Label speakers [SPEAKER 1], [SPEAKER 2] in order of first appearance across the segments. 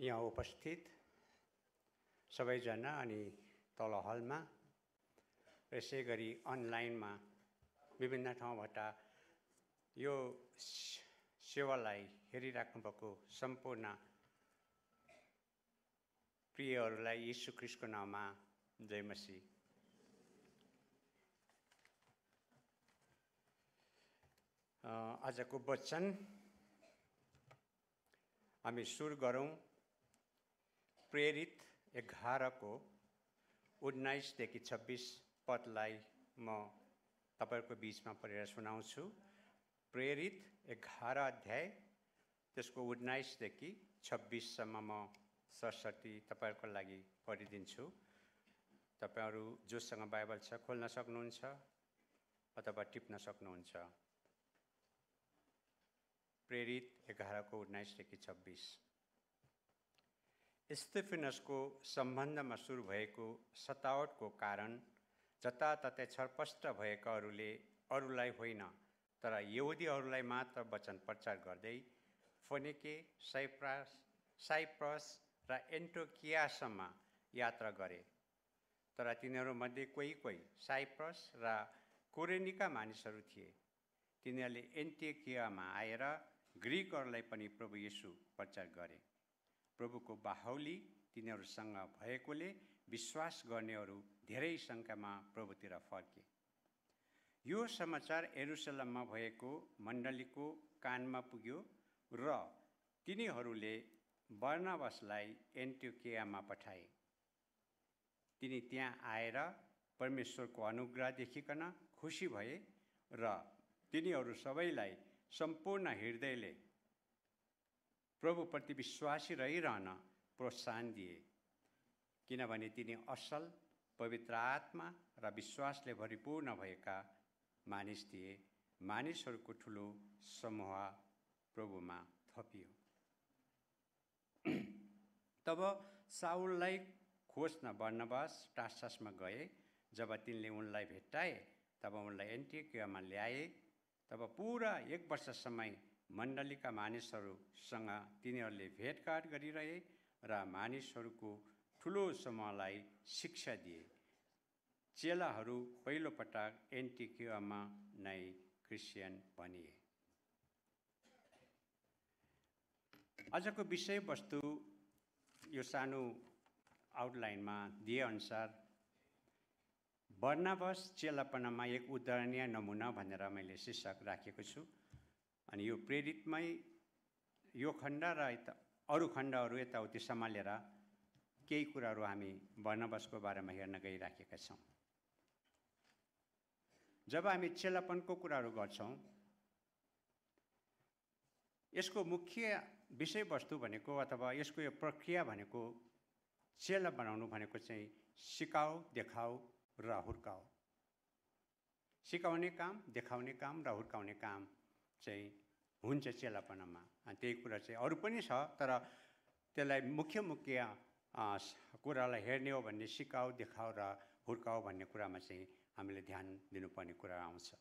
[SPEAKER 1] यहाँ उपस्थित सबैजना अनि तल हलमा यसै गरी अनलाइनमा विभिन्न ठाउँबाट यो सेवालाई भएको सम्पूर्ण प्रियहरूलाई यीशु क्रिस्टको नाममा जयमसी आजको वचन हामी सुरु गरौँ प्रेरित एघारको उन्नाइसदेखि छब्बिस पदलाई म तपाईँहरूको बिचमा पढेर सुनाउँछु प्रेरित एघार अध्याय त्यसको उन्नाइसदेखि छब्बिससम्म म सरस्वती तपाईँहरूको लागि पढिदिन्छु तपाईँहरू जोसँग बाइबल छ खोल्न सक्नुहुन्छ अथवा टिप्न सक्नुहुन्छ प्रेरित एघारको उन्नाइसदेखि छब्बिस स्टेफिनसको सम्बन्धमा सुरु भएको सतावटको कारण जताततै छरपष्ट भएकाहरूले अरूलाई होइन तर यहुदीहरूलाई मात्र वचन प्रचार गर्दै फोनेके साइप्रस साइप्रस र एन्टोकियासम्म यात्रा गरे तर तिनीहरूमध्ये कोही कोही साइप्रस र कोरेनिका मानिसहरू थिए तिनीहरूले एन्टेकियामा आएर ग्रिकहरूलाई पनि प्रभु यीशु प्रचार गरे प्रभुको बाहुली तिनीहरूसँग भएकोले विश्वास गर्नेहरू धेरै सङ्ख्यामा प्रभुतिर फर्के यो समाचार एरुसलममा भएको मण्डलीको कानमा पुग्यो र तिनीहरूले वर्णवासलाई एन्टोकियामा पठाए तिनी त्यहाँ आएर परमेश्वरको अनुग्रह देखिकन खुसी भए र तिनीहरू सबैलाई सम्पूर्ण हृदयले प्रभुप्रति विश्वासी रहिरहन प्रोत्साहन दिए किनभने तिनी असल पवित्र आत्मा र विश्वासले भरिपूर्ण भएका मानिस थिए मानिसहरूको ठुलो समूह प्रभुमा थपियो तब साउललाई खोज्न वर्णवास टासमा गए जब तिनले उनलाई भेट्टाए तब उनलाई एन्टिकियामा ल्याए तब पुरा एक वर्ष समय मण्डलीका मानिसहरूसँग तिनीहरूले भेटघाट गरिरहे र मानिसहरूको ठुलो समूहलाई शिक्षा दिए चेलाहरू पहिलोपटक एन्टिक्युमा नै क्रिस्चियन भनिए आजको विषयवस्तु यो सानो आउटलाइनमा दिएअनुसार वर्णावश चेलापनामा एक उदाहरणीय नमुना भनेर मैले शीर्षक राखेको छु अनि यो प्रेरितमै यो खण्ड र यता अरू खण्डहरू यताउति सम्हालेर केही कुराहरू हामी वर्णवासको बारेमा हेर्न गइराखेका छौँ जब हामी चेलापनको कुराहरू गर्छौँ यसको मुख्य विषयवस्तु भनेको अथवा यसको यो प्रक्रिया भनेको चेला बनाउनु भनेको चाहिँ सिकाऊ देखाऊ र हुर्काऊ सिकाउने काम देखाउने काम र हुर्काउने काम चाहिँ हुन्छ चेलापनामा अनि त्यही कुरा चाहिँ अरू पनि छ तर त्यसलाई मुख्य मुख्य कुरालाई हेर्ने हो भन्ने सिकाऊ देखाऊ र हुर्काऊ भन्ने कुरामा चाहिँ हामीले ध्यान दिनुपर्ने कुरा आउँछ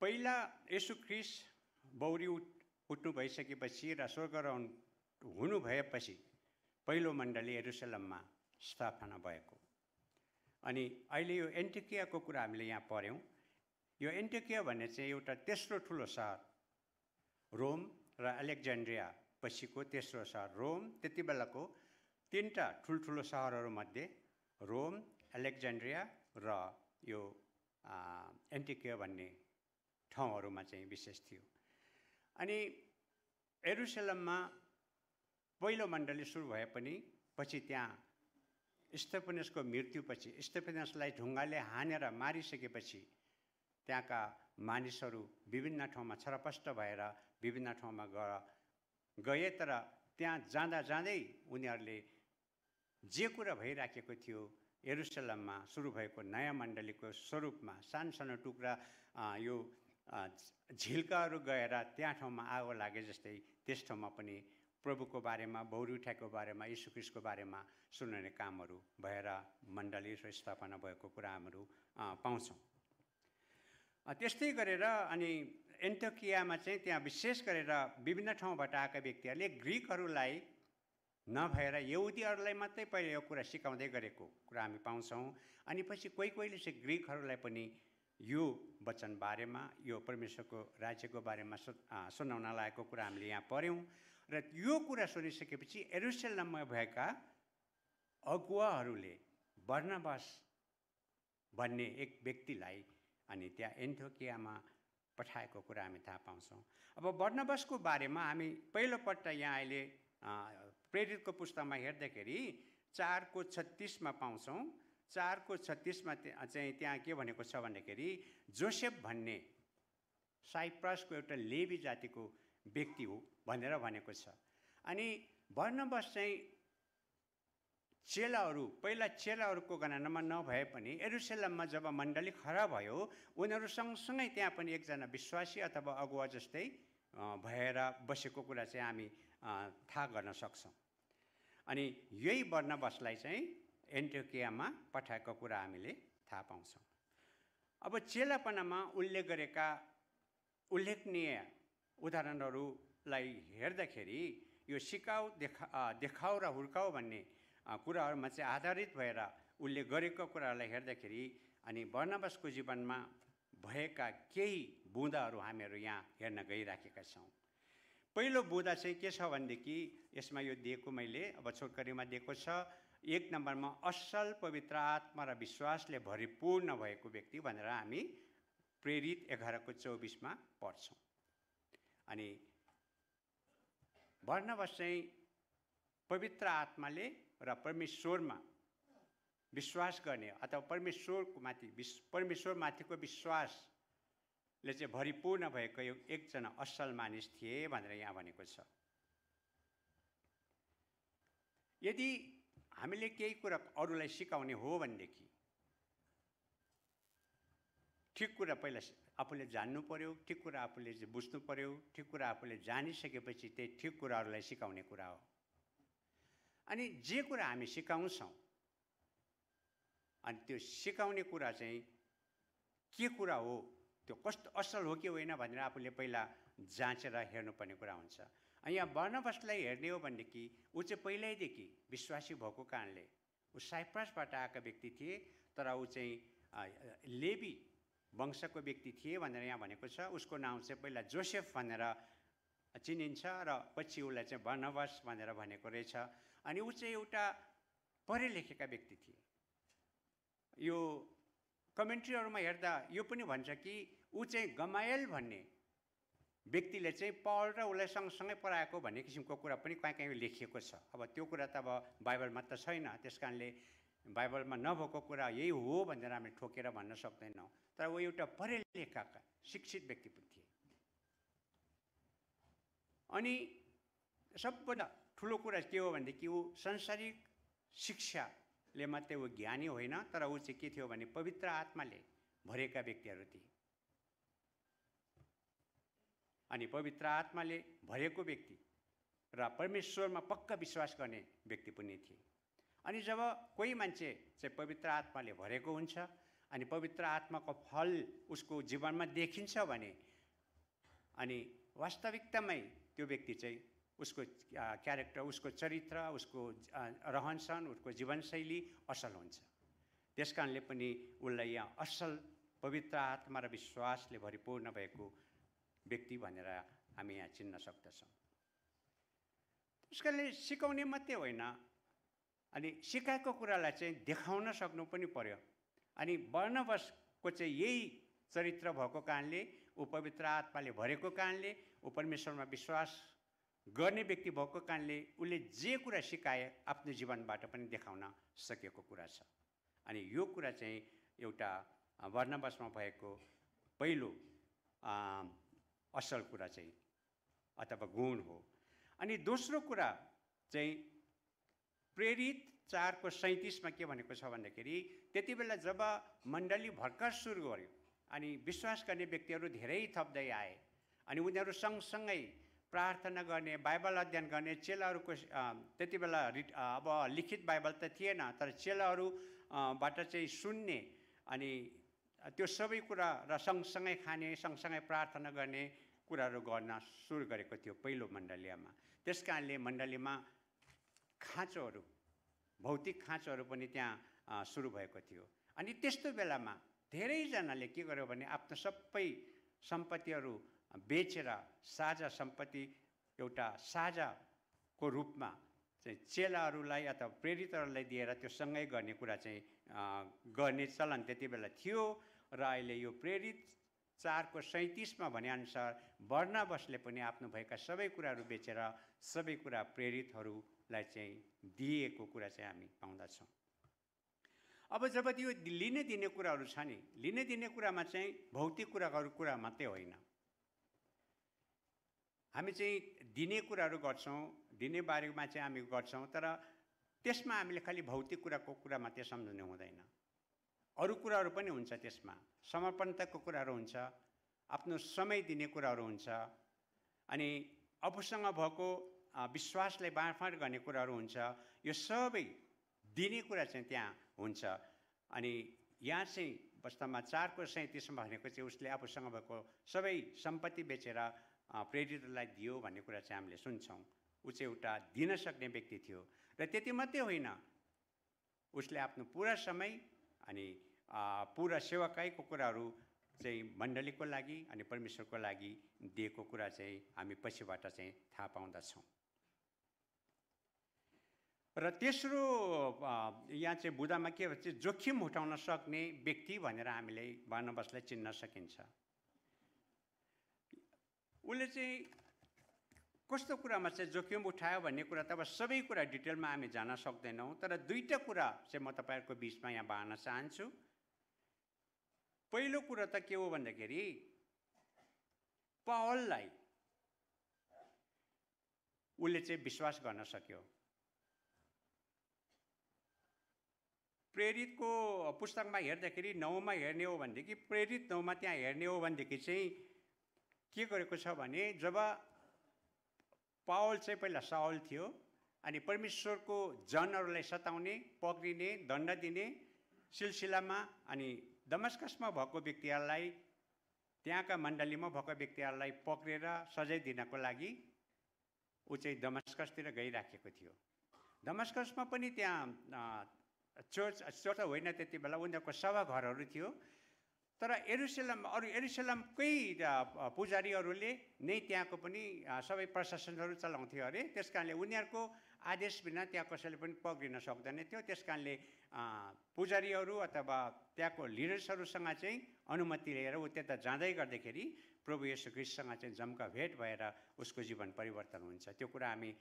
[SPEAKER 1] पहिला यसु क्रिस बौरी उठ उठ्नु भइसकेपछि र स्वर्ग हुनु भएपछि पहिलो मण्डली एरुसलममा स्थापना भएको अनि अहिले यो एन्टिकियाको कुरा हामीले यहाँ पढ्यौँ यो एन्टिकिया भन्ने चाहिँ एउटा तेस्रो ठुलो सहर रोम र एलेक्जेन्ड्रिया पछिको तेस्रो सहर रोम त्यति बेलाको तिनवटा ठुल्ठुलो सहरहरूमध्ये रोम एलेक्जेन्ड्रिया र यो एन्टिकिया भन्ने ठाउँहरूमा चाहिँ विशेष थियो अनि एरुसलममा पहिलो मण्डली सुरु भए पनि पछि त्यहाँ स्टेपनेसको मृत्युपछि स्टेपनेसलाई ढुङ्गाले हानेर मारिसकेपछि त्यहाँका मानिसहरू विभिन्न ठाउँमा छरपष्ट भएर विभिन्न ठाउँमा गएर गए तर त्यहाँ जाँदा जाँदै उनीहरूले जे कुरा भइराखेको थियो एरुसलममा सुरु भएको नयाँ मण्डलीको स्वरूपमा सानो सानो टुक्रा यो झिल्काहरू गएर त्यहाँ ठाउँमा आगो लागे जस्तै त्यस ठाउँमा पनि प्रभुको बारेमा बौरी उठाएको बारेमा यीशुख्रिस्टको बारेमा सुनाउने कामहरू भएर मण्डली स्थापना भएको कुरा हामीहरू पाउँछौँ त्यस्तै गरेर अनि एन्टोकियामा चाहिँ त्यहाँ विशेष गरेर विभिन्न ठाउँबाट आएका व्यक्तिहरूले ग्रिकहरूलाई नभएर यहुदीहरूलाई मात्रै पहिले यो कुरा सिकाउँदै गरेको कुरा हामी पाउँछौँ अनि पछि कोही कोहीले चाहिँ ग्रिकहरूलाई पनि यो वचन बारेमा यो परमेश्वरको राज्यको बारेमा सु सुनाउन लागेको कुरा हामीले यहाँ पढ्यौँ र यो कुरा सुनिसकेपछि एरुसेलममा भएका अगुवाहरूले वर्णवास भन्ने एक व्यक्तिलाई अनि त्यहाँ एन्थोकियामा पठाएको कुरा हामी थाहा पाउँछौँ अब वर्णवासको बारेमा हामी पहिलोपल्ट यहाँ अहिले प्रेरितको पुस्तकमा हेर्दाखेरि चारको छत्तिसमा पाउँछौँ चारको छत्तिसमा चाहिँ त्यहाँ के भनेको छ भन्दाखेरि जोसेफ भन्ने साइप्रसको एउटा लेबी जातिको व्यक्ति हो भनेर भनेको छ अनि बर्नबस चाहिँ चेलाहरू पहिला चेलाहरूको गणनामा नभए पनि एरुसेलममा जब मण्डली खडा भयो उनीहरू सँगसँगै त्यहाँ पनि एकजना विश्वासी अथवा अगुवा जस्तै भएर बसेको कुरा चाहिँ हामी थाहा गर्न सक्छौँ अनि यही वर्णवशलाई चाहिँ एन्टोकियामा पठाएको कुरा हामीले थाहा पाउँछौँ अब चेलापनामा उल्लेख गरेका उल्लेखनीय उदाहरणहरूलाई हेर्दाखेरि यो सिकाउ देखा देखाउ र हुर्काउ भन्ने कुराहरूमा चाहिँ आधारित भएर उसले गरेको कुराहरूलाई हेर्दाखेरि अनि वर्णवासको जीवनमा भएका केही बुँदाहरू हामीहरू यहाँ हेर्न गइराखेका छौँ पहिलो बुँदा चाहिँ के छ भनेदेखि यसमा यो दिएको मैले अब छोटकरीमा दिएको छ एक नम्बरमा असल पवित्र आत्मा र विश्वासले भरिपूर्ण भएको व्यक्ति भनेर हामी प्रेरित एघारको चौबिसमा पढ्छौँ अनि वर्णवश चाहिँ पवित्र आत्माले र परमेश्वरमा विश्वास गर्ने अथवा परमेश्वरको माथि विश् परमेश्वरमाथिको विश्वासले चाहिँ भरिपूर्ण भएको यो एकजना असल मानिस थिए भनेर यहाँ भनेको छ यदि हामीले केही कुरा अरूलाई सिकाउने हो भनेदेखि ठिक कुरा पहिला आफूले जान्नु पऱ्यो ठिक कुरा आफूले बुझ्नु पऱ्यो ठिक कुरा आफूले जानिसकेपछि त्यही ठिक कुराहरूलाई सिकाउने कुरा हो अनि जे कुरा हामी सिकाउँछौँ अनि त्यो सिकाउने कुरा चाहिँ के कुरा हो त्यो कस्तो असल हो कि होइन भनेर आफूले पहिला जाँचेर हेर्नुपर्ने कुरा हुन्छ अनि यहाँ वर्णवासलाई हेर्ने हो भनेदेखि ऊ चाहिँ पहिल्यैदेखि विश्वासी भएको कारणले ऊ साइप्रसबाट आएका व्यक्ति थिए तर ऊ चाहिँ लेबी वंशको व्यक्ति थिए भनेर यहाँ भनेको छ उसको नाउँ चाहिँ पहिला जोसेफ भनेर चिनिन्छ र पछि उसलाई चाहिँ बनवास भनेर भनेको रहेछ अनि ऊ चाहिँ एउटा पढे लेखेका व्यक्ति थिए यो कमेन्ट्रीहरूमा हेर्दा यो पनि भन्छ कि ऊ चाहिँ गमायल भन्ने व्यक्तिले चाहिँ पढ र उसलाई सँगसँगै पढाएको भन्ने किसिमको कुरा पनि कहीँ कहीँ लेखिएको छ अब त्यो कुरा त अब बाइबलमा त छैन त्यस कारणले बाइबलमा नभएको कुरा यही हो भनेर हामी ठोकेर भन्न सक्दैनौँ तर ऊ एउटा पढे लेखाका शिक्षित व्यक्ति पनि थिए अनि सबभन्दा ठुलो कुरा के हो भनेदेखि ऊ सांसारिक शिक्षाले मात्रै ऊ ज्ञानी होइन तर ऊ चाहिँ के थियो भने पवित्र आत्माले भरेका व्यक्तिहरू थिए अनि पवित्र आत्माले भरेको व्यक्ति र परमेश्वरमा पक्का विश्वास गर्ने व्यक्ति पनि थिए अनि जब कोही मान्छे चाहिँ पवित्र आत्माले भरेको हुन्छ अनि पवित्र आत्माको फल उसको जीवनमा देखिन्छ भने अनि वास्तविकतामै त्यो व्यक्ति चाहिँ उसको क्यारेक्टर उसको चरित्र उसको रहनसहन उसको जीवनशैली असल हुन्छ त्यस कारणले पनि उसलाई यहाँ असल पवित्र आत्मा र विश्वासले भरिपूर्ण भएको व्यक्ति भनेर हामी यहाँ चिन्न सक्दछौँ त्यस कारणले सिकाउने मात्रै होइन अनि सिकाएको कुरालाई चाहिँ देखाउन सक्नु पनि पर्यो अनि वर्णवशको चाहिँ यही चरित्र भएको कारणले उपवित्र आत्माले भरेको कारणले ऊ परमेश्वरमा विश्वास गर्ने व्यक्ति भएको कारणले उसले जे कुरा सिकाए आफ्नो जीवनबाट पनि देखाउन सकेको कुरा छ अनि यो कुरा चाहिँ एउटा वर्णवशमा भएको पहिलो असल कुरा चाहिँ अथवा गुण हो अनि दोस्रो कुरा चाहिँ प्रेरित चारको सैँतिसमा के भनेको छ भन्दाखेरि त्यति बेला जब मण्डली भर्खर सुरु गर्यो अनि विश्वास गर्ने व्यक्तिहरू धेरै थप्दै आए अनि उनीहरू सँगसँगै प्रार्थना गर्ने बाइबल अध्ययन गर्ने चेलाहरूको त्यति बेला अब लिखित बाइबल त थिएन तर चेलाहरूबाट चाहिँ सुन्ने अनि त्यो सबै कुरा र सँगसँगै खाने सँगसँगै प्रार्थना गर्ने कुराहरू गर्न सुरु गरेको थियो पहिलो मण्डलीमा त्यस कारणले मण्डलीमा खाँचोहरू भौतिक खाँचोहरू पनि त्यहाँ सुरु भएको थियो अनि त्यस्तो बेलामा धेरैजनाले के गर्यो भने आफ्नो सबै सम्पत्तिहरू बेचेर साझा सम्पत्ति एउटा साझाको रूपमा चाहिँ चेलाहरूलाई अथवा प्रेरितहरूलाई दिएर त्यो सँगै गर्ने कुरा चाहिँ गर्ने चलन त्यति बेला थियो र अहिले यो प्रेरित चारको सैँतिसमा भनेअनुसार वर्णवशले पनि आफ्नो भएका सबै कुराहरू बेचेर सबै कुरा प्रेरितहरू लाई चाहिँ दिएको कुरा चाहिँ हामी पाउँदछौँ अब जब त्यो लिने दिने कुराहरू छ नि लिने दिने कुरामा चाहिँ भौतिक कुराहरू कुरा मात्रै होइन हामी चाहिँ दिने कुराहरू गर्छौँ दिने बारेमा चाहिँ हामी गर्छौँ तर त्यसमा हामीले खालि भौतिक कुराको कुरा मात्रै सम्झनु हुँदैन अरू कुराहरू पनि हुन्छ त्यसमा समर्पणताको कुराहरू हुन्छ आफ्नो समय दिने कुराहरू हुन्छ अनि आफूसँग भएको विश्वासले बाँडफाँड गर्ने कुराहरू हुन्छ यो सबै दिने कुरा चाहिँ त्यहाँ हुन्छ अनि यहाँ चाहिँ वास्तवमा चारको सैँतिसमा भनेको चाहिँ उसले आफूसँग भएको सबै सम्पत्ति बेचेर प्रेरितलाई दियो भन्ने कुरा चाहिँ हामीले सुन्छौँ ऊ चाहिँ एउटा दिन सक्ने व्यक्ति थियो र त्यति मात्रै होइन उसले आफ्नो पुरा समय अनि पुरा सेवाकाईको कुराहरू चाहिँ मण्डलीको लागि अनि परमेश्वरको लागि दिएको कुरा चाहिँ हामी पछिबाट चाहिँ थाहा पाउँदछौँ र तेस्रो यहाँ चाहिँ बुदामा के भन्छ जोखिम उठाउन सक्ने व्यक्ति भनेर हामीले बनबसलाई चिन्न सकिन्छ उसले चाहिँ कस्तो कुरामा चाहिँ जोखिम उठायो भन्ने कुरा त अब सबै कुरा डिटेलमा हामी जान सक्दैनौँ तर दुईवटा कुरा चाहिँ म तपाईँहरूको बिचमा यहाँ बाँड्न चाहन्छु पहिलो कुरा त के हो भन्दाखेरि पावललाई उसले चाहिँ विश्वास गर्न सक्यो प्रेरितको पुस्तकमा हेर्दाखेरि नौमा हेर्ने हो भनेदेखि प्रेरित नौमा त्यहाँ हेर्ने हो भनेदेखि चाहिँ के गरेको छ भने जब पावल चाहिँ पहिला साउल थियो अनि परमेश्वरको जनहरूलाई सताउने पक्रिने दण्ड दिने सिलसिलामा अनि दमस्कसमा भएको व्यक्तिहरूलाई त्यहाँका मण्डलीमा भएको व्यक्तिहरूलाई पक्रेर सजाय दिनको लागि ऊ चाहिँ दमस्कसतिर गइराखेको थियो दमस्कसमा पनि त्यहाँ चर्च चर्च होइन त्यति बेला उनीहरूको सभाघरहरू थियो तर एरुसलम अरू एरुसलमकै पुजारीहरूले नै त्यहाँको पनि सबै प्रशासनहरू चलाउँथ्यो अरे त्यस कारणले उनीहरूको आदेश बिना त्यहाँ कसैले पनि पक्रिन सक्दैन थियो त्यस कारणले पुजारीहरू अथवा त्यहाँको लिडर्सहरूसँग चाहिँ अनुमति लिएर ऊ त्यता जाँदै गर्दाखेरि प्रभु येशु ख्रिस्टसँग चाहिँ जम्का भेट भएर उसको जीवन परिवर्तन हुन्छ त्यो कुरा हामी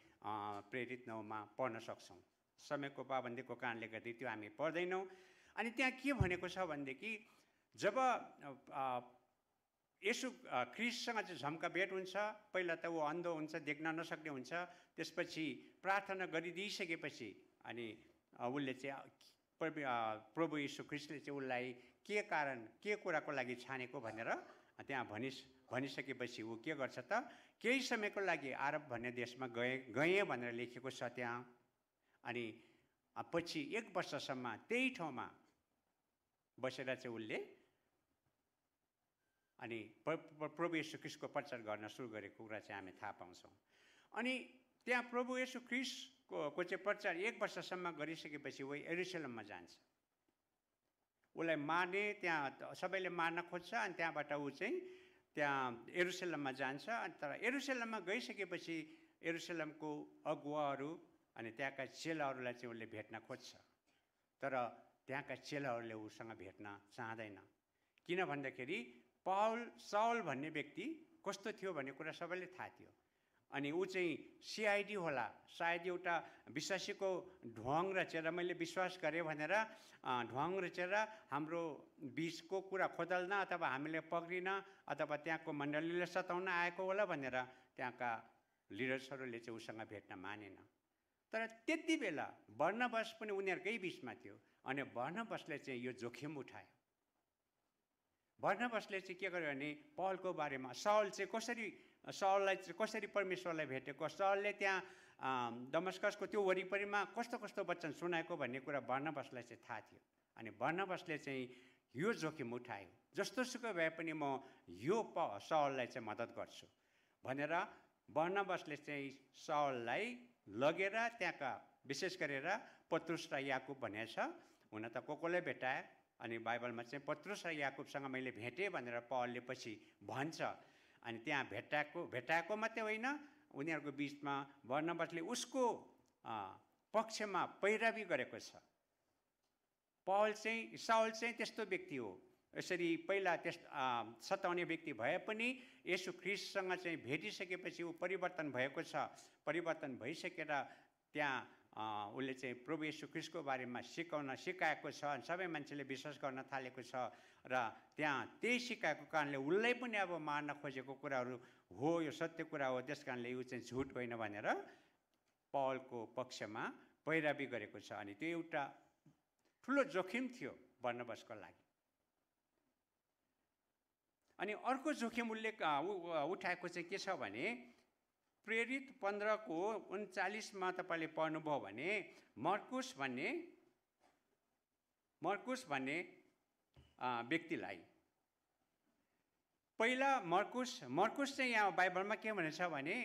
[SPEAKER 1] प्रेरित नौमा पढ्न सक्छौँ समयको पाबन्दीको कारणले गर्दा त्यो हामी पढ्दैनौँ अनि त्यहाँ के भनेको छ भनेदेखि जब यसो क्रिससँग चाहिँ झम्का भेट हुन्छ पहिला त ऊ अन्धो हुन्छ देख्न नसक्ने हुन्छ त्यसपछि प्रार्थना गरिदिइसकेपछि अनि उसले चाहिँ प्रभु यीशु क्रिस्टले चाहिँ उसलाई के कारण के कुराको लागि छानेको भनेर त्यहाँ भनिस भनिसकेपछि ऊ के गर्छ त केही समयको लागि आरब भन्ने देशमा गए गएँ भनेर लेखेको छ त्यहाँ अनि पछि एक वर्षसम्म त्यही ठाउँमा बसेर चाहिँ उसले अनि प्रभु यशु क्रिस्टको प्रचार गर्न सुरु गरेको कुरा चाहिँ हामी थाहा पाउँछौँ अनि त्यहाँ प्रभु यशु क्रिस्टको को चाहिँ प्रचार एक वर्षसम्म गरिसकेपछि ऊ एरुसलममा जान्छ उसलाई मार्ने त्यहाँ सबैले मार्न खोज्छ अनि त्यहाँबाट ऊ चाहिँ त्यहाँ एरुसलममा जान्छ अनि तर एरुसलममा गइसकेपछि एरुसलमको अगुवाहरू अनि त्यहाँका चेलाहरूलाई चाहिँ उसले भेट्न खोज्छ तर त्यहाँका चेलाहरूले उसँग भेट्न चाहँदैन किन भन्दाखेरि पाउल साउल भन्ने व्यक्ति कस्तो थियो भन्ने कुरा सबैले थाहा थियो अनि ऊ चाहिँ सिआइडी होला सायद एउटा विश्वासीको ढुवाङ रचेर मैले विश्वास गरेँ भनेर ढुवाङ रचेर हाम्रो बिचको कुरा खोदल्न अथवा हामीले पक्रिन अथवा त्यहाँको मण्डलीले सताउन आएको होला भनेर त्यहाँका लिडर्सहरूले चाहिँ उसँग भेट्न मानेन तर त्यति बेला वर्णवश पनि उनीहरूकै बिचमा थियो अनि वर्णवशले चाहिँ यो जोखिम उठायो वर्णवशले चाहिँ के गर्यो भने पहलको बारेमा सहल चाहिँ कसरी सहललाई चाहिँ कसरी परमेश्वरलाई भेटेको सहलले त्यहाँ दमस्कसको त्यो वरिपरिमा कस्तो कस्तो वचन सुनाएको भन्ने कुरा वर्णवशलाई चाहिँ थाहा थियो अनि वर्णवशले चाहिँ यो जोखिम उठायो जस्तो सुकै भए पनि म यो प सहललाई चाहिँ मद्दत गर्छु भनेर वर्णवशले चाहिँ सहललाई लगेर त्यहाँका विशेष गरेर पत्रुस र याकुब भने छ हुन त को कोले भेटाए अनि बाइबलमा चाहिँ पत्रुस र याकुबसँग मैले भेटेँ भनेर पहलले पछि भन्छ अनि त्यहाँ भेटाएको भेटाएको मात्रै होइन उनीहरूको बिचमा बर्नबसले उसको पक्षमा पैरवी गरेको छ पहल चाहिँ साउल चाहिँ त्यस्तो व्यक्ति हो यसरी पहिला त्यस सताउने व्यक्ति भए पनि यसो ख्रिससँग चाहिँ भेटिसकेपछि ऊ परिवर्तन भएको छ परिवर्तन भइसकेर त्यहाँ उसले चाहिँ प्रभु यसु ख्रिसको बारेमा सिकाउन सिकाएको छ अनि सबै मान्छेले विश्वास गर्न थालेको छ र त्यहाँ त्यही सिकाएको कारणले उसलाई पनि अब मार्न खोजेको कुराहरू हो यो सत्य कुरा हो त्यस कारणले यो चाहिँ झुट होइन भनेर पहलको पक्षमा पैरावी गरेको छ अनि त्यो एउटा ठुलो जोखिम थियो वर्णवासको लागि अनि अर्को जोखिम उल्लेख उठाएको चाहिँ के छ भने प्रेरित पन्ध्रको उन्चालिसमा तपाईँले पढ्नुभयो भने मर्कुस भन्ने मर्कुस भन्ने व्यक्तिलाई पहिला मर्कुस मर्कुस चाहिँ यहाँ बाइबलमा के भनेछ भने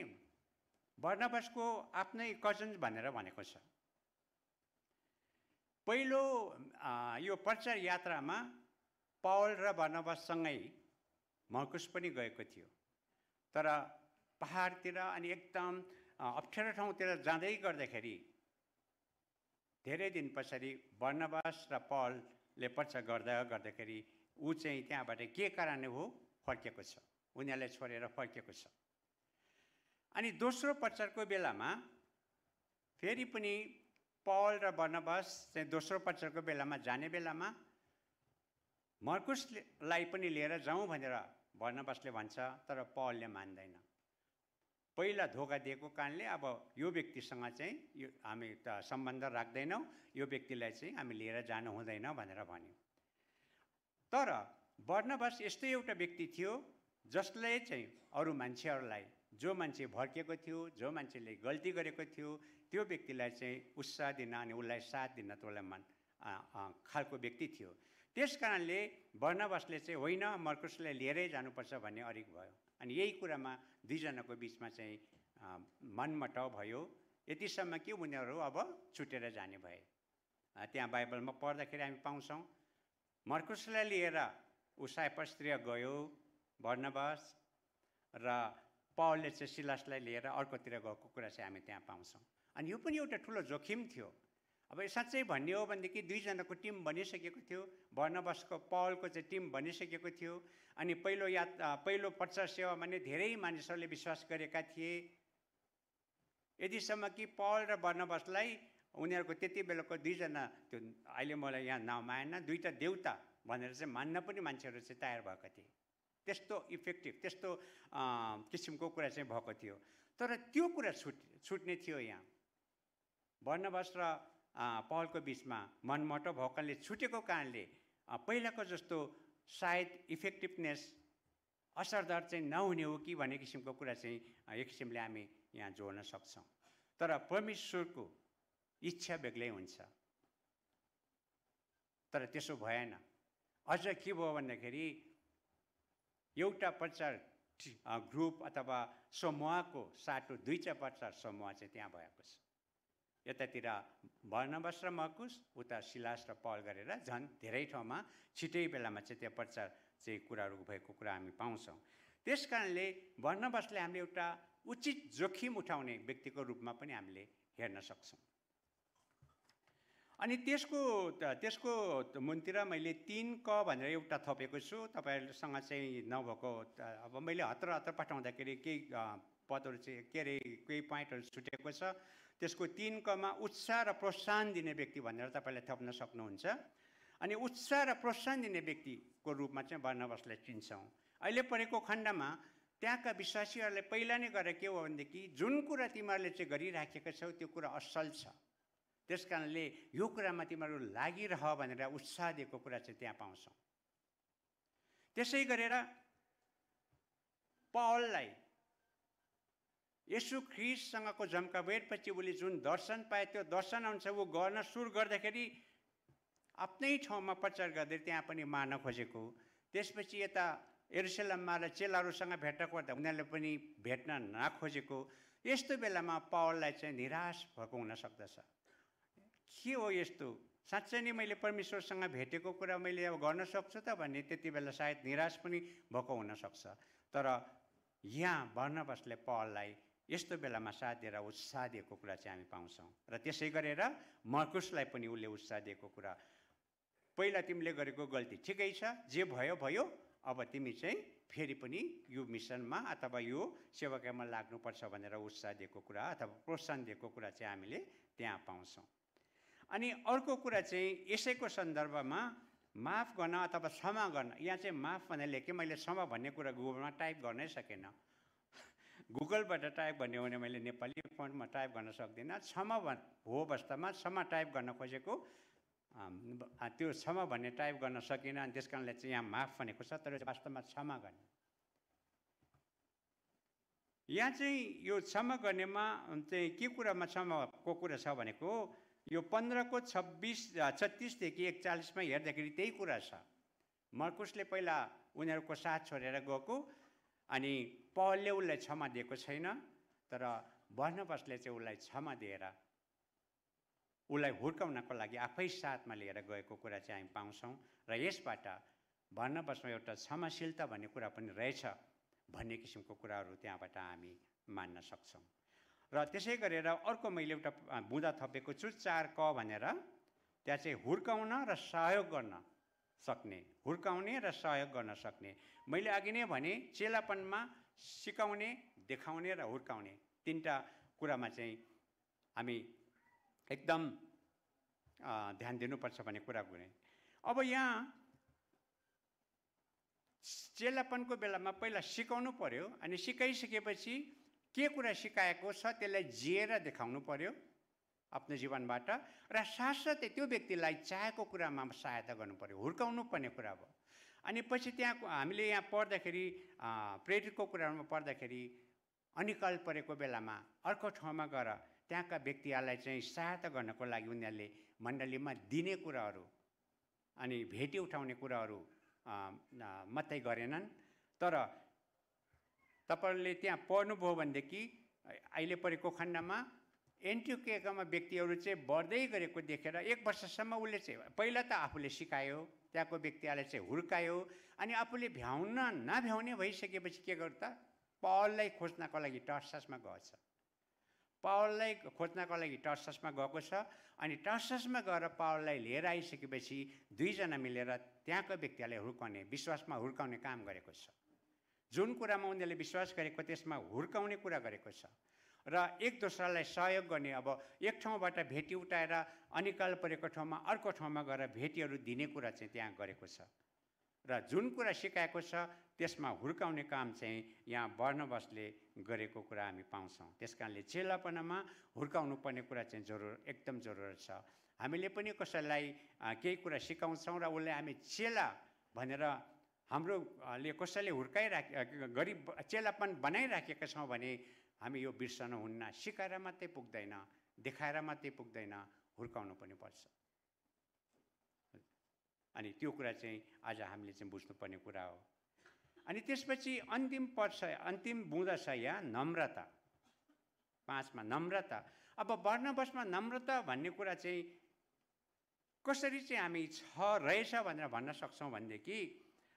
[SPEAKER 1] वर्णवासको आफ्नै कजन भनेर भनेको छ पहिलो यो प्रचार यात्रामा पावल र वर्णवाससँगै मकुस पनि गएको थियो तर पहाडतिर अनि एकदम अप्ठ्यारो ठाउँतिर जाँदै गर्दाखेरि धेरै दिन पछाडि वर्णवास र पलले पर्चा गर्दा गर्दाखेरि ऊ चाहिँ त्यहाँबाट के कारणले हो फर्किएको छ उनीहरूले छोडेर फर्किएको छ अनि दोस्रो पचारको बेलामा फेरि पनि पल र वर्णवास चाहिँ दोस्रो पचारको बेलामा जाने बेलामा मर्कुसलाई पनि लिएर जाउँ भनेर भर्नबसले भन्छ तर पहलले मान्दैन पहिला धोका दिएको कारणले अब यो व्यक्तिसँग चाहिँ यो हामी त सम्बन्ध राख्दैनौँ यो व्यक्तिलाई चाहिँ हामी लिएर जानु हुँदैन भनेर भन्यो तर वर्णवास यस्तो एउटा व्यक्ति थियो जसले चाहिँ अरू मान्छेहरूलाई जो मान्छे भड्केको थियो जो मान्छेले गल्ती गरेको थियो त्यो व्यक्तिलाई चाहिँ उत्साह दिन अनि उसलाई साथ दिन तँलाई मन खालको व्यक्ति थियो त्यस कारणले बर्नबसले चाहिँ होइन मर्कुसलाई लिएरै जानुपर्छ भन्ने अरिक भयो अनि यही कुरामा दुईजनाको बिचमा चाहिँ मनमटाउ भयो यतिसम्म कि उनीहरू अब छुटेर जाने भए त्यहाँ बाइबलमा पढ्दाखेरि हामी पाउँछौँ मर्कुसलाई लिएर ऊ साइपसतिर गयो वर्णवास र पावलले चाहिँ सिलासलाई लिएर अर्कोतिर गएको कुरा चाहिँ हामी त्यहाँ पाउँछौँ अनि यो पनि एउटा ठुलो जोखिम थियो अब साँच्चै भन्ने हो भनेदेखि दुईजनाको टिम बनिसकेको थियो भर्नबसको पहलको चाहिँ टिम बनिसकेको थियो अनि पहिलो यात पहिलो प्रचार सेवामा नै धेरै मानिसहरूले विश्वास गरेका थिए यतिसम्म कि पहल र वर्णवासलाई उनीहरूको त्यति बेलाको दुईजना त्यो अहिले मलाई यहाँ नाम आएन दुईवटा देउता भनेर चाहिँ मान्न पनि मान्छेहरू चाहिँ तयार भएका थिए त्यस्तो इफेक्टिभ त्यस्तो किसिमको कुरा चाहिँ भएको थियो तर त्यो कुरा छुट छुट्ने थियो यहाँ वर्णवास र पहलको बिचमा मनमोटो भोकलले छुटेको कारणले पहिलाको जस्तो सायद इफेक्टिभनेस असरदार चाहिँ नहुने हो कि भन्ने किसिमको कुरा चाहिँ एक किसिमले हामी यहाँ जोड्न सक्छौँ तर परमेश्वरको इच्छा बेग्लै हुन्छ तर त्यसो भएन अझ के भयो भन्दाखेरि एउटा प्रचार ग्रुप अथवा समूहको साटो दुईवटा प्रचार समूह चाहिँ त्यहाँ भएको छ यतातिर भर्नवस र मकुस उता सिलास र पहल गरेर झन् धेरै ठाउँमा छिटै बेलामा चाहिँ त्यहाँ प्रचार चाहिँ कुराहरू भएको कुरा हामी पाउँछौँ त्यस कारणले भर्नवसले हामीले एउटा उचित जोखिम उठाउने व्यक्तिको रूपमा पनि हामीले हेर्न सक्छौँ अनि त्यसको त्यसको मुनतिर मैले तिन क भनेर एउटा थपेको छु तपाईँहरूसँग चाहिँ नभएको अब मैले हत्र हत्र पठाउँदाखेरि केही पदहरू चाहिँ के अरे केही पोइन्टहरू छुटेको छ त्यसको तिनकोमा उत्साह र प्रोत्साहन दिने व्यक्ति भनेर तपाईँले थप्न सक्नुहुन्छ अनि उत्साह र प्रोत्साहन दिने व्यक्तिको रूपमा चाहिँ वर्णवसलाई चिन्छौँ अहिले परेको खण्डमा त्यहाँका विश्वासीहरूले पहिला नै गरेर के हो भनेदेखि जुन कुरा तिमीहरूले चाहिँ गरिराखेका छौ त्यो कुरा असल छ त्यस कारणले यो कुरामा तिमीहरू लागिरह भनेर उत्साह दिएको कुरा चाहिँ त्यहाँ पाउँछौ त्यसै गरेर पहललाई यसु ख्रिससँगको भेटपछि उसले जुन दर्शन पाए त्यो दर्शनअनुसार ऊ गर्न सुरु गर्दाखेरि आफ्नै ठाउँमा प्रचार गर्दै त्यहाँ पनि मार्न खोजेको त्यसपछि यता एरुसलममा र चेलाहरूसँग भेट्न त उनीहरूले पनि भेट्न नखोजेको यस्तो बेलामा पावललाई चाहिँ निराश भएको हुन सक्दछ के हो यस्तो साँच्चै नै मैले परमेश्वरसँग भेटेको कुरा मैले अब गर्न सक्छु त भन्ने त्यति बेला सायद निराश पनि भएको हुनसक्छ तर यहाँ भर्नबसले पावललाई यस्तो बेलामा साथ दिएर उत्साह दिएको कुरा चाहिँ हामी पाउँछौँ र त्यसै गरेर मर्कुसलाई पनि उसले उत्साह दिएको कुरा पहिला तिमीले गरेको गल्ती ठिकै छ जे भयो भयो अब तिमी चाहिँ फेरि पनि यो मिसनमा अथवा यो सेवाकामा लाग्नुपर्छ भनेर उत्साह दिएको कुरा अथवा प्रोत्साहन दिएको कुरा चाहिँ हामीले त्यहाँ पाउँछौँ अनि अर्को कुरा चाहिँ यसैको सन्दर्भमा माफ गर्न अथवा क्षमा गर्न यहाँ चाहिँ माफ भनेर लेखेँ मैले क्षमा भन्ने कुरा गुगलमा टाइप गर्नै सकेन गुगलबाट टाइप गर्ने हो भने मैले नेपाली फोनमा टाइप गर्न सक्दिनँ क्षमा हो अवस्थामा क्षमा टाइप गर्न खोजेको त्यो क्षमा भन्ने टाइप गर्न सकिनँ अनि त्यस कारणले चाहिँ यहाँ माफ भनेको छ तर वास्तवमा क्षमा गर्ने यहाँ चाहिँ यो क्षमा गर्नेमा चाहिँ के कुरामा क्षमाको कुरा छ भनेको यो पन्ध्रको छब्बिस छत्तिसदेखि एकचालिसमा हेर्दाखेरि त्यही कुरा छ मर्कुसले पहिला उनीहरूको साथ छोडेर गएको अनि पहलले उसलाई क्षमा दिएको छैन तर बस्नबसले चाहिँ उसलाई क्षमा दिएर उसलाई हुर्काउनको लागि आफै साथमा लिएर गएको कुरा चाहिँ हामी पाउँछौँ र यसबाट भन्नबसमा एउटा क्षमाशीलता भन्ने कुरा पनि रहेछ भन्ने किसिमको कुराहरू त्यहाँबाट हामी मान्न सक्छौँ र त्यसै गरेर अर्को मैले एउटा बुँदा थपेको छु चार क भनेर त्यहाँ चाहिँ हुर्काउन र सहयोग गर्न सक्ने हुर्काउने र सहयोग गर्न सक्ने मैले अघि नै भने चेलापनमा सिकाउने देखाउने र हुर्काउने तिनवटा कुरामा चाहिँ हामी एकदम ध्यान दिनुपर्छ भन्ने कुरा गरेँ अब यहाँ चेलापनको बेलामा पहिला सिकाउनु पऱ्यो अनि सिकाइसकेपछि के कुरा सिकाएको छ त्यसलाई जिएर देखाउनु पऱ्यो आफ्नो जीवनबाट र साथसाथै त्यो व्यक्तिलाई चाहेको कुरामा सहायता गर्नु पऱ्यो हुर्काउनु पर्ने कुरा भयो अनि पछि त्यहाँ हामीले यहाँ पढ्दाखेरि प्रेरितको कुरामा पढ्दाखेरि अनिकल परेको बेलामा अर्को ठाउँमा गएर त्यहाँका व्यक्तिहरूलाई चाहिँ सहायता गर्नको लागि उनीहरूले मण्डलीमा दिने कुराहरू अनि भेटी उठाउने कुराहरू मात्रै गरेनन् तर तपाईँहरूले त्यहाँ पढ्नुभयो भनेदेखि अहिले परेको खण्डमा एन्टिकेकामा व्यक्तिहरू चाहिँ बढ्दै गरेको देखेर एक वर्षसम्म उसले चाहिँ पहिला त आफूले सिकायो त्यहाँको व्यक्तिहरूलाई चाहिँ हुर्कायो अनि आफूले भ्याउन नभ्याउने भइसकेपछि के गर्छ त पावललाई खोज्नको लागि टर्ससमा गएछ पावललाई खोज्नको लागि टर्ससमा गएको छ अनि टर्ससमा गएर पावललाई लिएर आइसकेपछि दुईजना मिलेर त्यहाँको व्यक्तिहरूलाई हुर्काउने विश्वासमा हुर्काउने काम गरेको छ जुन कुरामा उनीहरूले विश्वास गरेको त्यसमा हुर्काउने कुरा गरेको छ र एक दोस्रालाई सहयोग गर्ने अब एक ठाउँबाट भेटी उठाएर अनिकाल परेको ठाउँमा अर्को ठाउँमा गएर भेटीहरू दिने कुरा चाहिँ त्यहाँ गरेको छ र जुन कुरा सिकाएको छ त्यसमा हुर्काउने काम चाहिँ यहाँ वर्णवशले गरेको कुरा हामी पाउँछौँ त्यस कारणले चेलापनामा हुर्काउनु पर्ने कुरा चाहिँ जरुर एकदम जरुरत छ हामीले पनि कसैलाई केही कुरा सिकाउँछौँ र उसलाई हामी चेला भनेर हाम्रोले कसैले हुर्काइराखे गरिब चेलापन बनाइराखेका छौँ भने हामी यो बिर्सन हुन्न सिकाएर मात्रै पुग्दैन देखाएर मात्रै पुग्दैन हुर्काउनु पनि पर्छ अनि त्यो कुरा चाहिँ आज हामीले चाहिँ बुझ्नुपर्ने कुरा हो अनि त्यसपछि अन्तिम पर्छ अन्तिम बुँदछ यहाँ नम्रता पाँचमा नम्रता अब वर्णवशमा नम्रता भन्ने कुरा चाहिँ कसरी चाहिँ हामी छ रहेछ भनेर भन्न सक्छौँ भनेदेखि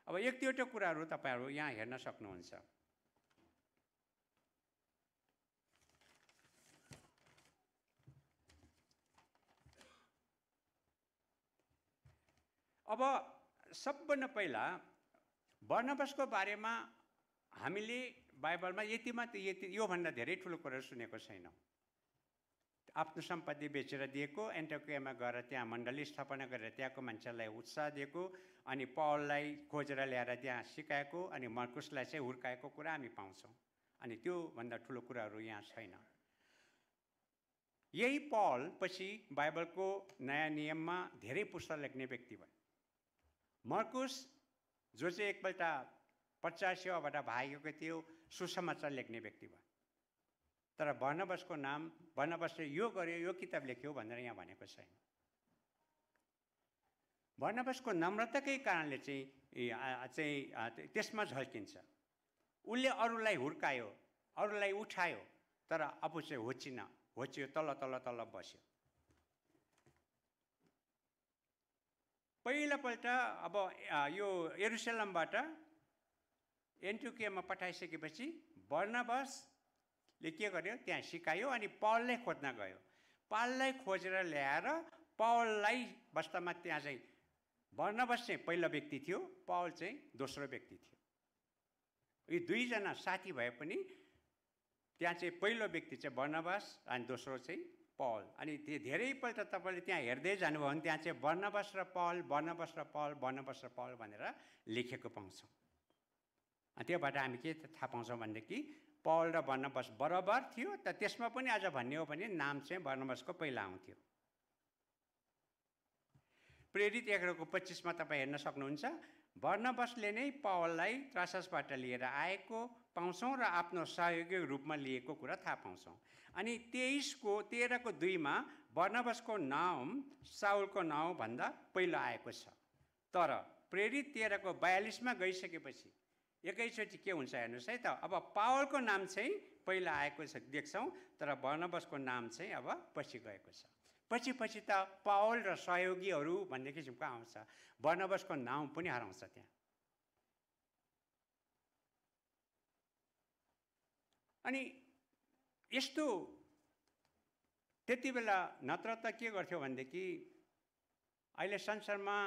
[SPEAKER 1] अब एक दुईवटा कुराहरू तपाईँहरू यहाँ हेर्न सक्नुहुन्छ अब सबभन्दा पहिला वर्णवासको बारेमा हामीले बाइबलमा यति मात्र यति योभन्दा धेरै ठुलो कुरा सुनेको छैनौँ आफ्नो सम्पत्ति बेचेर दिएको एन्टोकियामा गएर त्यहाँ मण्डली स्थापना गरेर त्यहाँको मान्छेलाई उत्साह दिएको अनि पौललाई खोजेर ल्याएर त्यहाँ सिकाएको अनि मर्कुसलाई चाहिँ हुर्काएको कुरा हामी पाउँछौँ अनि त्योभन्दा ठुलो कुराहरू यहाँ छैन यही पौल पछि बाइबलको नयाँ नियममा धेरै पुस्तक लेख्ने व्यक्ति भयो मर्कुस जो चाहिँ एकपल्ट पचासिवाबाट भागेको थियो सुसमाचार लेख्ने व्यक्ति भयो तर भनबसको नाम भनबसले यो गर्यो यो किताब लेख्यो भनेर यहाँ भनेको छैन भनबसको नम्रताकै कारणले चाहिँ चाहिँ त्यसमा झल्किन्छ उसले अरूलाई हुर्कायो अरूलाई उठायो तर आफू चाहिँ होचिन होचियो तल तल तल बस्यो पहिलापल्ट अब यो एरुसलमबाट एन्टुकेमा पठाइसकेपछि बर्नाबसले के गर्यो त्यहाँ सिकायो अनि पाललाई खोज्न गयो पाललाई खोजेर ल्याएर पावललाई वास्तवमा त्यहाँ चाहिँ बर्नबस चाहिँ पहिलो व्यक्ति थियो पावल चाहिँ दोस्रो व्यक्ति थियो यी दुईजना साथी भए पनि त्यहाँ चाहिँ पहिलो व्यक्ति चाहिँ बर्नबास अनि दोस्रो चाहिँ पहल अनि त्यो धेरैपल्ट तपाईँले त्यहाँ हेर्दै जानुभयो भने त्यहाँ चाहिँ वर्णवस र पल वर्णवस र पहल वर्णवस र पहल भनेर लेखेको पाउँछौँ अनि त्योबाट हामी के थाहा पाउँछौँ भनेदेखि पल र वर्णवस बराबर थियो त त्यसमा पनि आज भन्ने हो भने नाम चाहिँ वर्णवसको पहिला आउँथ्यो प्रेरित एघारको पच्चिसमा तपाईँ हेर्न सक्नुहुन्छ बर्नबसले नै पावललाई त्रासबाट लिएर आएको पाउँछौँ र आफ्नो सहयोगी रूपमा लिएको कुरा थाहा पाउँछौँ अनि तेइसको तेह्रको दुईमा बर्नबसको नाम साउलको नाउँभन्दा पहिलो आएको छ तर प्रेरित तेह्रको बयालिसमा गइसकेपछि एकैचोटि के हुन्छ हेर्नुहोस् है त अब पावलको नाम चाहिँ पहिला आएको छ देख्छौँ तर बर्नबसको नाम चाहिँ अब पछि गएको छ पछि पछि त पावल र सहयोगीहरू भन्ने किसिमको आउँछ वर्णवसको नाउँ पनि हराउँछ त्यहाँ अनि यस्तो त्यति बेला नत्र त के गर्थ्यो भनेदेखि अहिले संसारमा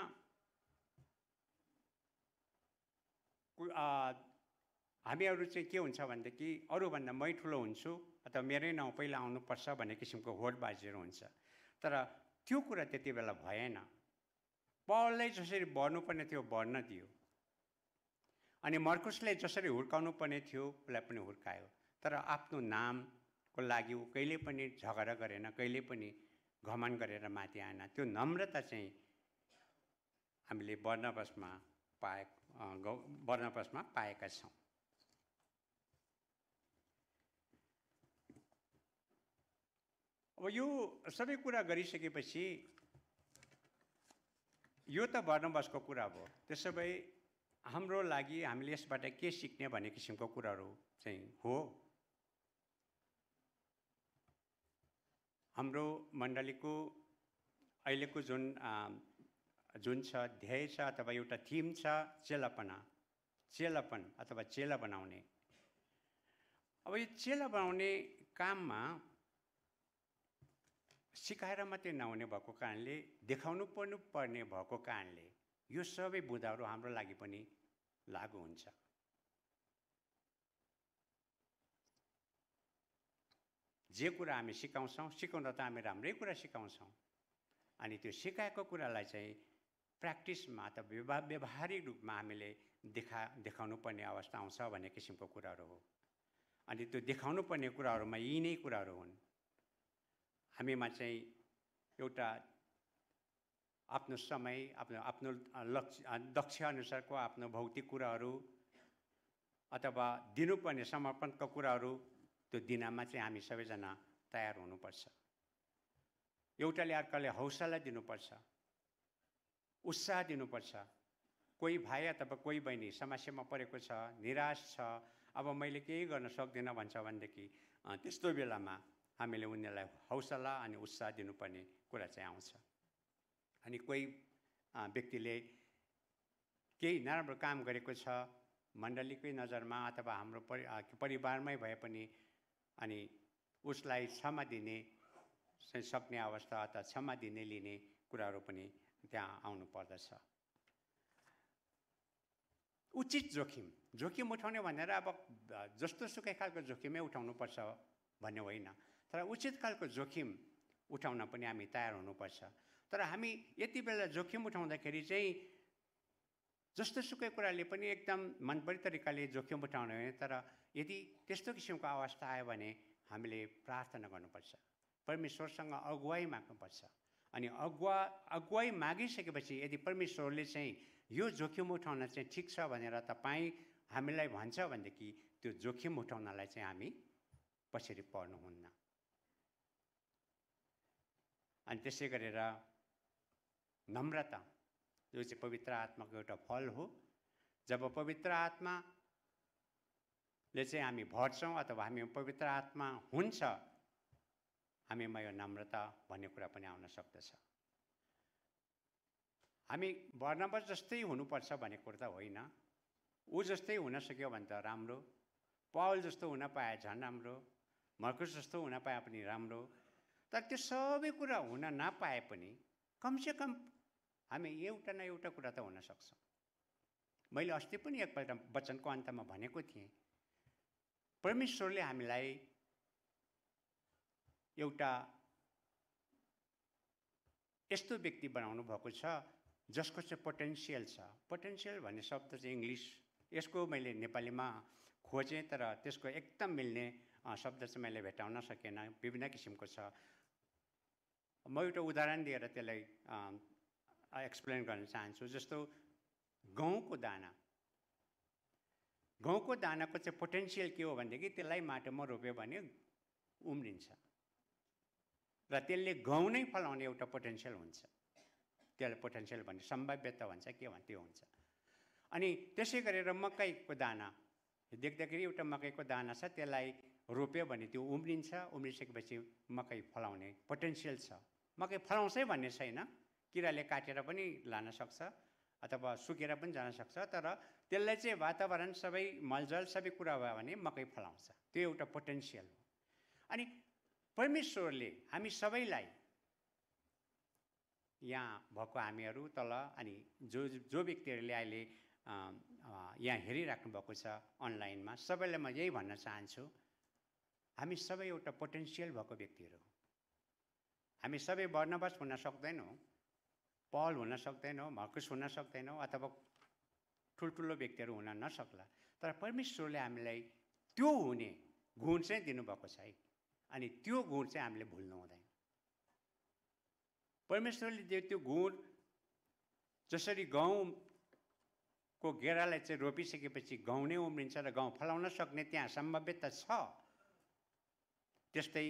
[SPEAKER 1] हामीहरू चाहिँ के हुन्छ भनेदेखि अरूभन्दा मै ठुलो हुन्छु अथवा मेरै नाउँ पहिला आउनुपर्छ भन्ने किसिमको बाजेर हुन्छ तर त्यो कुरा त्यति बेला भएन पलले जसरी भन्नुपर्ने थियो भन्न दियो अनि मर्कुसले जसरी हुर्काउनु पर्ने थियो उसलाई पनि हुर्कायो तर आफ्नो नामको लागि ऊ कहिले पनि झगडा गरेन कहिले पनि घमन गरेर माथि आएन त्यो नम्रता चाहिँ हामीले वर्णवसमा पाए वर्णवसमा पाएका छौँ यो सबै कुरा गरिसकेपछि यो त भर्नबसको कुरा भयो त्यसो भए हाम्रो लागि हामीले यसबाट के सिक्ने भन्ने किसिमको कुराहरू चाहिँ हो हाम्रो मण्डलीको अहिलेको जुन जुन छ ध्येय छ अथवा एउटा थिम छ चेलापना चेलापन अथवा चेला बनाउने अब यो चेला बनाउने काममा सिकाएर मात्रै नहुने भएको कारणले देखाउनु पर्नु पर्ने भएको कारणले यो सबै बुधाहरू हाम्रो लागि पनि लागु हुन्छ जे कुरा हामी सिकाउँछौँ सिकाउँदा त हामी राम्रै कुरा सिकाउँछौँ अनि त्यो सिकाएको कुरालाई चाहिँ प्र्याक्टिसमा त व्यवहारिक रूपमा हामीले देखा देखाउनु पर्ने अवस्था आउँछ भन्ने किसिमको कुराहरू हो अनि त्यो देखाउनु पर्ने कुराहरूमा यी नै कुराहरू हुन् हामीमा चाहिँ एउटा आफ्नो समय आफ्नो आफ्नो लक्ष्य दक्ष अनुसारको आफ्नो भौतिक कुराहरू अथवा दिनुपर्ने समर्पणको कुराहरू त्यो दिनमा चाहिँ हामी सबैजना तयार हुनुपर्छ एउटाले अर्काले हौसला दिनुपर्छ उत्साह दिनुपर्छ कोही भाइ अथवा कोही बहिनी समस्यामा परेको छ निराश छ अब मैले केही गर्न सक्दिनँ भन्छ भनेदेखि त्यस्तो बेलामा हामीले उनीहरूलाई हौसला अनि उत्साह दिनुपर्ने कुरा चाहिँ आउँछ अनि कोही व्यक्तिले केही नराम्रो काम गरेको छ मण्डलीकै नजरमा अथवा हाम्रो परि परिवारमै भए पनि अनि उसलाई क्षमा दिने सक्ने अवस्था अथवा क्षमा दिने लिने कुराहरू पनि त्यहाँ आउनु पर्दछ उचित जोखिम जोखिम उठाउने भनेर अब जस्तो सुकै खालको जोखिमै उठाउनुपर्छ भन्ने होइन तर उचित खालको जोखिम उठाउन पनि हामी तयार हुनुपर्छ तर हामी यति बेला जोखिम उठाउँदाखेरि चाहिँ जस्तो सुकै कुराले पनि एकदम मनपरी तरिकाले जोखिम उठाउने हो तर यदि त्यस्तो किसिमको अवस्था आयो भने हामीले प्रार्थना गर्नुपर्छ परमेश्वरसँग अगुवाई माग्नुपर्छ अनि अगुवा अगुवाई मागिसकेपछि यदि परमेश्वरले चाहिँ यो जोखिम उठाउन चाहिँ ठिक छ भनेर तपाईँ हामीलाई भन्छ भनेदेखि त्यो जोखिम उठाउनलाई चाहिँ हामी पछाडि पर्नुहुन्न अनि त्यसै गरेर नम्रता यो चाहिँ पवित्र आत्माको एउटा फल हो जब पवित्र आत्माले चाहिँ हामी भट्छौँ अथवा हामी पवित्र आत्मा हुन्छ हामीमा यो नम्रता भन्ने कुरा पनि आउन सक्दछ हामी वर्णवज जस्तै हुनुपर्छ भन्ने कुरो त होइन ऊ जस्तै हुन सक्यो भने त राम्रो पावल जस्तो हुन पाए झन् राम्रो मर्कुस जस्तो हुन पाए पनि राम्रो तर त्यो सबै कुरा हुन नपाए पनि कमसेकम हामी एउटा न एउटा कुरा त हुनसक्छ मैले अस्ति पनि एकपल्ट वचनको अन्तमा भनेको थिएँ परमेश्वरले हामीलाई एउटा यस्तो व्यक्ति बनाउनु भएको छ जसको चाहिँ पोटेन्सियल छ पोटेन्सियल भन्ने शब्द चाहिँ इङ्ग्लिस यसको मैले नेपालीमा खोजेँ तर त्यसको एकदम मिल्ने शब्द चाहिँ मैले भेटाउन सकेन विभिन्न किसिमको छ म एउटा उदाहरण दिएर त्यसलाई एक्सप्लेन गर्न चाहन्छु जस्तो गहुँको दाना गहुँको दानाको चाहिँ पोटेन्सियल के हो भनेदेखि त्यसलाई माटोमा रोप्यो भने उम्रिन्छ र त्यसले गहुँ नै फलाउने एउटा पोटेन्सियल हुन्छ त्यसलाई पोटेन्सियल भन्ने सम्भाव्यता भन्छ के भन्छ त्यो हुन्छ अनि त्यसै गरेर मकैको दाना देख्दाखेरि एउटा मकैको दाना छ त्यसलाई रोप्यो भने त्यो उम्रिन्छ उम्रिसकेपछि मकै फलाउने पोटेन्सियल छ मकै फलाउँछै भन्ने छैन किराले काटेर पनि लान सक्छ अथवा सुकेर पनि जान सक्छ तर त्यसलाई चाहिँ वातावरण सबै मलजल सबै कुरा भयो भने मकै फलाउँछ त्यो एउटा पोटेन्सियल हो अनि परमेश्वरले हामी सबैलाई यहाँ भएको हामीहरू तल अनि जो जो व्यक्तिहरूले अहिले यहाँ हेरिराख्नु भएको छ अनलाइनमा सबैलाई म यही भन्न चाहन्छु हामी सबै एउटा पोटेन्सियल भएको व्यक्तिहरू हामी सबै वर्णवश हुन सक्दैनौँ पहल हुन सक्दैनौँ भकुस हुन सक्दैनौँ अथवा ठुल्ठुलो व्यक्तिहरू हुन नसक्ला तर परमेश्वरले हामीलाई त्यो हुने गुण चाहिँ दिनुभएको छ है अनि त्यो गुण चाहिँ हामीले भुल्नु हुँदैन परमेश्वरले दिए त्यो गुण जसरी गहुँको गेरालाई चाहिँ रोपिसकेपछि गहुँ नै उम्रिन्छ र गहुँ फलाउन सक्ने त्यहाँ सम्भाव्यता छ त्यस्तै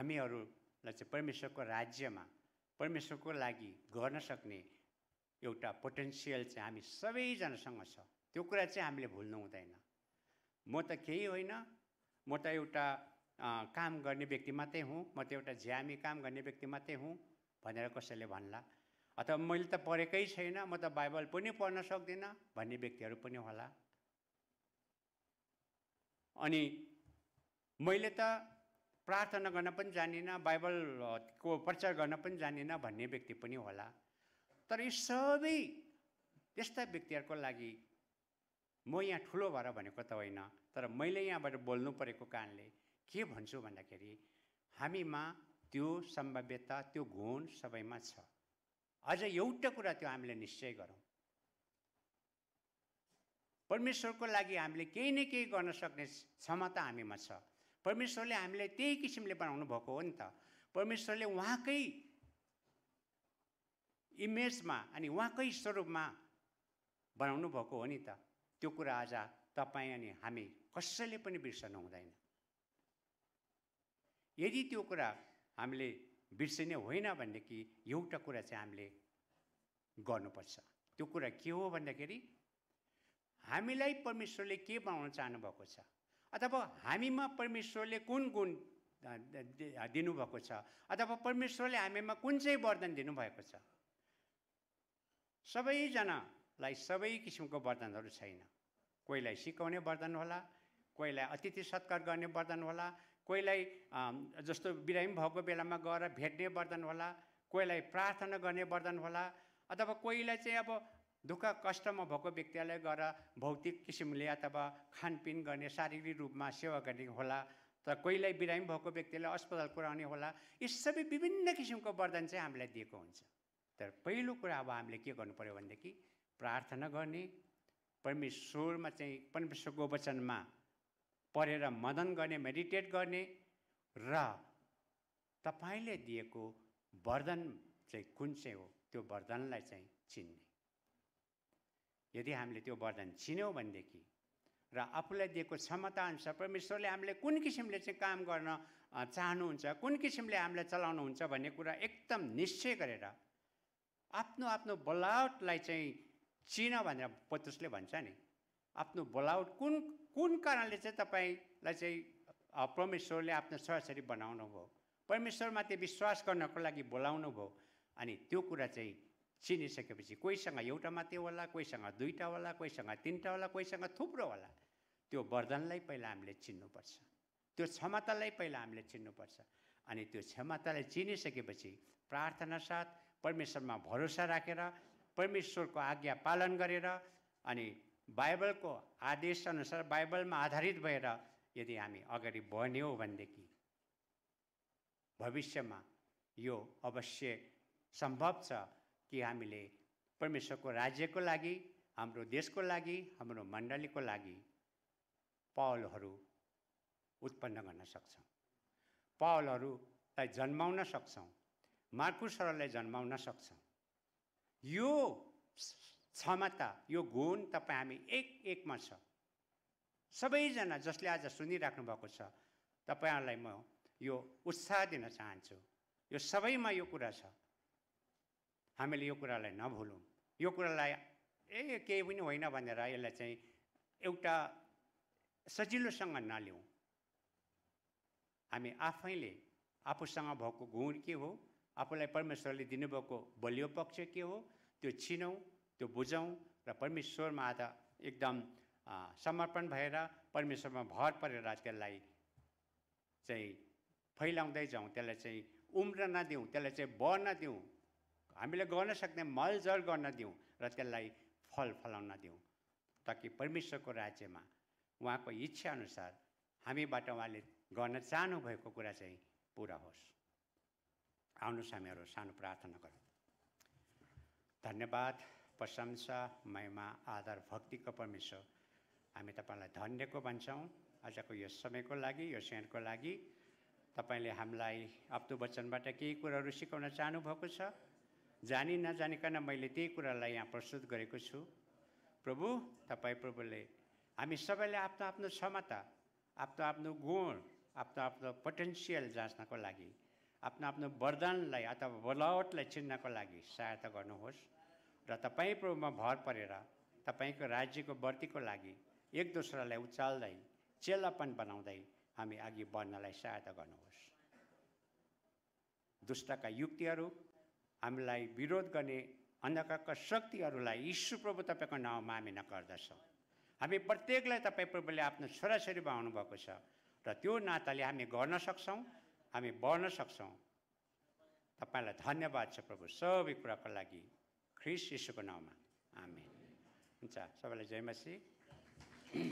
[SPEAKER 1] हामीहरू र चाहिँ परमेश्वरको राज्यमा परमेश्वरको लागि गर्न सक्ने एउटा पोटेन्सियल चाहिँ हामी सबैजनासँग छ त्यो कुरा चाहिँ हामीले भुल्नु हुँदैन म त केही होइन म त एउटा काम गर्ने व्यक्ति मात्रै हुँ म त एउटा झ्यामी काम गर्ने व्यक्ति मात्रै हुँ भनेर कसैले भन्ला अथवा मैले त पढेकै छैन म त बाइबल पनि पढ्न सक्दिनँ भन्ने व्यक्तिहरू पनि होला अनि मैले त प्रार्थना गर्न पनि जानिनँ बाइबलको प्रचार गर्न पनि जानिनँ भन्ने व्यक्ति पनि होला तर यी सबै त्यस्ता व्यक्तिहरूको लागि म यहाँ ठुलो भएर भनेको त होइन तर मैले यहाँबाट बोल्नु परेको कारणले के भन्छु भन्दाखेरि हामीमा त्यो सम्भाव्यता त्यो गुण सबैमा छ अझ एउटा कुरा त्यो हामीले निश्चय गरौँ परमेश्वरको लागि हामीले केही न केही गर्न सक्ने क्षमता हामीमा छ परमेश्वरले हामीलाई त्यही किसिमले बनाउनु भएको हो नि त परमेश्वरले उहाँकै इमेजमा अनि उहाँकै स्वरूपमा बनाउनु भएको हो नि त त्यो कुरा आज तपाईँ अनि हामी कसैले पनि बिर्सनु हुँदैन यदि त्यो कुरा हामीले बिर्सिने होइन भनेदेखि एउटा कुरा चाहिँ हामीले गर्नुपर्छ त्यो कुरा के हो भन्दाखेरि हामीलाई परमेश्वरले के बनाउन भएको छ अथवा हामीमा परमेश्वरले कुन गुण दिनुभएको छ अथवा परमेश्वरले हामीमा कुन चाहिँ वरदान दिनुभएको छ सबैजनालाई सबै किसिमको वर्धनहरू छैन कोहीलाई सिकाउने वर्धन होला कोहीलाई अतिथि सत्कार गर्ने वर्धन होला कोहीलाई जस्तो बिरामी भएको बेलामा गएर भेट्ने वर्धन होला कोहीलाई प्रार्थना गर्ने वर्धन होला अथवा कोहीलाई चाहिँ अब दुःख कष्टमा भएको व्यक्तिलाई गएर भौतिक किसिमले अथवा खानपिन गर्ने शारीरिक रूपमा सेवा गर्ने होला त कोहीलाई बिरामी भएको व्यक्तिलाई अस्पताल पुर्याउने होला यी सबै विभिन्न किसिमको वरदान चाहिँ हामीलाई दिएको हुन्छ तर पहिलो कुरा अब हामीले के गर्नु पऱ्यो भनेदेखि प्रार्थना गर्ने परमेश्वरमा चाहिँ परमेश्वरको वचनमा पढेर मदन गर्ने मेडिटेट गर्ने र तपाईँले दिएको वरदान चाहिँ कुन चाहिँ हो त्यो वरदानलाई चाहिँ चिन्ने यदि हामीले त्यो वरदान चिन्यौँ भनेदेखि र आफूलाई दिएको क्षमता अनुसार परमेश्वरले हामीले कुन किसिमले चाहिँ काम गर्न चाहनुहुन्छ कुन किसिमले हामीलाई चलाउनुहुन्छ भन्ने कुरा एकदम निश्चय गरेर आफ्नो आफ्नो बोलावटलाई चाहिँ चिन भनेर पतुसले भन्छ नि आफ्नो बोलावट कुन कुन कारणले चाहिँ तपाईँलाई चाहिँ परमेश्वरले आफ्नो छोराछोरी बनाउनु भयो परमेश्वरमाथि विश्वास गर्नको लागि बोलाउनु भयो अनि त्यो कुरा चाहिँ चिनिसकेपछि कोहीसँग एउटा मात्रै होला कोहीसँग दुईवटा होला कोहीसँग तिनवटा होला कोहीसँग थुप्रो होला त्यो वर्धनलाई पहिला हामीले चिन्नुपर्छ त्यो क्षमतालाई पहिला हामीले चिन्नुपर्छ अनि त्यो क्षमतालाई चिनिसकेपछि प्रार्थना साथ परमेश्वरमा भरोसा राखेर परमेश्वरको आज्ञा पालन गरेर अनि बाइबलको आदेशअनुसार बाइबलमा आधारित भएर यदि हामी अगाडि बढ्यौँ भनेदेखि भविष्यमा यो अवश्य सम्भव छ कि हामीले परमेश्वरको राज्यको लागि हाम्रो देशको लागि हाम्रो मण्डलीको लागि पहलहरू उत्पन्न गर्न सक्छौँ पहलहरूलाई जन्माउन सक्छौँ मार्कुसहरूलाई जन्माउन सक्छौँ यो क्षमता यो गुण तपाईँ हामी एक एकमा छ सबैजना जसले आज सुनिराख्नु भएको छ तपाईँहरूलाई म यो उत्साह दिन चाहन्छु यो सबैमा यो कुरा छ हामीले यो कुरालाई नभुलौँ यो कुरालाई ए केही पनि होइन भनेर यसलाई चाहिँ एउटा सजिलोसँग नल्याउँ हामी आफैले आफूसँग भएको गुण के हो आफूलाई परमेश्वरले दिनुभएको बलियो पक्ष के हो त्यो छिनौँ त्यो बुझौँ र परमेश्वरमा आज एकदम समर्पण भएर परमेश्वरमा भर परेर त्यसलाई चाहिँ फैलाउँदै जाउँ त्यसलाई चाहिँ उम्र नदिउँ त्यसलाई चाहिँ बढ्न दिउँ हामीले गर्न सक्ने मलजल गर्न दिउँ र त्यसलाई फल फलाउन दिउँ ताकि परमेश्वरको राज्यमा उहाँको इच्छाअनुसार हामीबाट उहाँले गर्न चाहनुभएको कुरा चाहिँ पुरा होस् आउनुहोस् हामीहरू सानो प्रार्थना गरौँ धन्यवाद प्रशंसा महिमा आदर भक्तिको परमेश्वर हामी तपाईँलाई धन्यको भन्छौँ आजको यो समयको लागि यो क्षणको लागि तपाईँले हामीलाई आफ्नो वचनबाट केही कुराहरू सिकाउन चाहनुभएको छ जानी नजानिकन मैले त्यही कुरालाई यहाँ प्रस्तुत गरेको छु प्रभु तपाईँ प्रभुले हामी सबैले आफ्नो आफ्नो क्षमता आफ्नो आफ्नो गुण आफ्नो आफ्नो पोटेन्सियल जाँच्नको लागि आफ्नो आफ्नो वरदानलाई अथवा बोलावटलाई चिन्नको लागि सहायता गर्नुहोस् र तपाईँ प्रभुमा भर परेर तपाईँको राज्यको वर्तीको लागि एक दोस्रोलाई उचाल्दै चेलापन बनाउँदै हामी अघि बढ्नलाई सहायता गर्नुहोस् दुष्टका युक्तिहरू हामीलाई विरोध गर्ने अन्धकारका शक्तिहरूलाई यीशु प्रभु तपाईँको नाउँमा हामी नगर्दछौँ हामी प्रत्येकलाई तपाईँ प्रभुले आफ्नो छोराछोरी बनाउनु भएको छ र त्यो नाताले हामी गर्न सक्छौँ हामी बढ्न सक्छौँ तपाईँलाई धन्यवाद छ प्रभु सबै कुराको लागि ख्रिस यीशुको नाउँमा हामी हुन्छ सबैलाई जयमासी